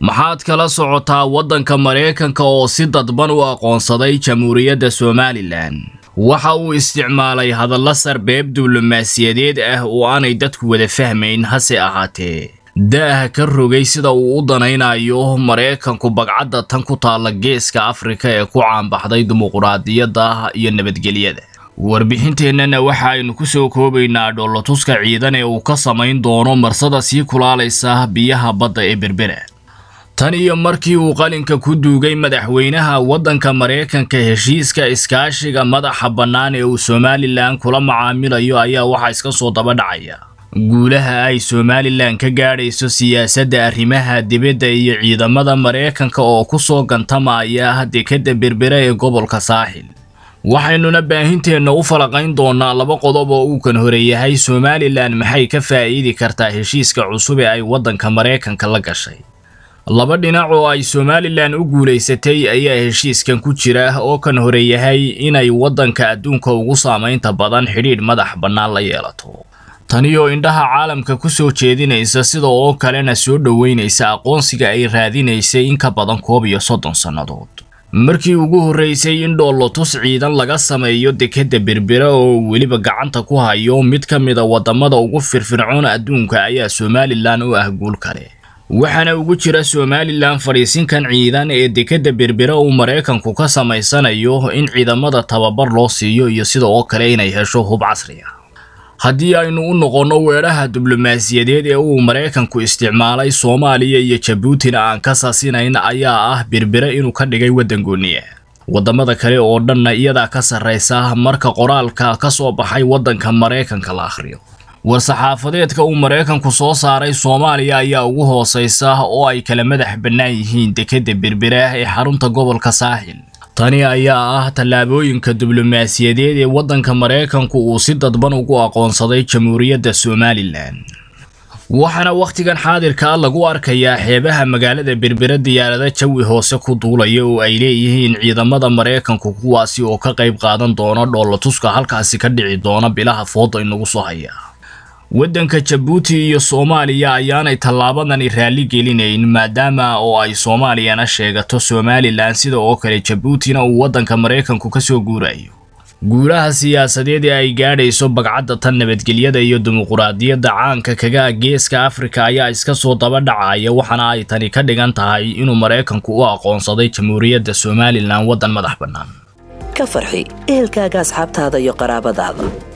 maxaad kala socotaa waddanka maraykanka oo si dadban u aqoonsaday jamhuuriyadda somalilan waxa uu isticmaalay hadalla sarbeeb diblomaasiyadeed ah oo aanay dadku wada fahmayn hase ahaatee daaha ka rogay sida uu u danaynayo maraykanku bagcadda tan ku taalla geeska afrika ee ku caanbaxday dimuquraadiyadda iyo nabadgelyada warbixinteennana waxaaynu ku soo koobaynaa dhoolotuska ciidan ee uu ka samayn doono marsada sii kulaalaysa biyaha badda ee berbera tan iyo markii uu qalinka ku duugay madaxweynaha waddanka maraykanka heshiiska iskaashiga madaxa bannaan ee uu somalilan kula macaamilayo ayaa waxaa iska soo daba dhacaya guulaha ay somalilan ka gaadhayso siyaasadda arrimaha dibadda iyo ciidamada maraykanka oo ku soo gantamaya hadekadda berbera ee gobolka saaxil waxaynuna baahinteenna u falaqayn doonnaa laba qodob oo uu kan horeeyahay somalilan maxay ka faa'iidi kartaa heshiiska cusub ee ay waddanka maraykanka la gashay laba dhinac oo ay somalilan u guulaysatay ayaa heshiiskan ku jira oo kan hore inay waddanka adduunka ugu saamaynta badan xidhiidh madax bannaan la yeelato taniyoo indhaha caalamka ku soo jeedinaysa sida oo kalena soo dhoweynaysa aqoonsiga ay raadinaysay in ka badan koob iyo soddon sannadood markii ugu horreysay in dhoolotus ciidan laga sameeyo dekedda birbira oo weliba gacanta ku hayo mid ka mida waddamada ugu firfircoon adduunka ayaa somalilan u ah guul kale waxaana ugu jira somalilan fadhiisinkan ciidan ee dekedda berbere uu maraykanku ka samaysanayo in ciidamada tababar loo siiyo iyo sida oo kale inay hesho hub casri ah. haddii aynu u noqonno weedhaha diblomaasiyadeed ee uu maraykanku isticmaalay soomaaliya iyo jabuutina aan ka saasinayn ayaa ah berbere inuu ka dhigay waddan gooniya waddamada kale oo dhanna iyadaa ka sarraysa marka qoraalka ka soo baxay waddanka maraykanka la akhriyo war-saxaafadeedka uu maraykanku soo saaray soomaaliya ayaa ugu hoosaysa oo ay kala madax bannaan yihiin dekedda berbera ee xarunta gobolka saaxil tani ayaa ah tallaabooyinka diblomaasiyadeed ee waddanka maraykanku uu si dadban ugu aqoonsaday jamhuuriyadda somalilan waxaana wakhtigan xaadirkaa lagu arkayaa xeebaha magaalada berbera diyaarada jawi hoose ku duulaya oo ay leeyihiin ciidamada maraykanku kuwaasi oo ka qayb qaadan doona dhoolatuska halkaasi ka dhici doona bilaha fooda inagu soo haya waddanka jabuuti iyo soomaaliya ayaanay tallaabadani raalli gelinayn maadaama oo ay soomaaliyana sheegato somalilan sida oo kale jabuutina uu waddanka maraykanku ka soo guurayo guulaha siyaasadeed ee ay gaadhayso bagcadda tan nabadgelyada iyo dimuquraadiyadda caanka kaga geeska afrika ayaa iska soo daba dhacaya waxaana ay tani ka dhigan tahay inuu maraykanku u aqoonsaday jamhuuriyadda somalilan waddan madax bannaan ka farxi ehelkaaga asxaabtaada iyo qaraabadaada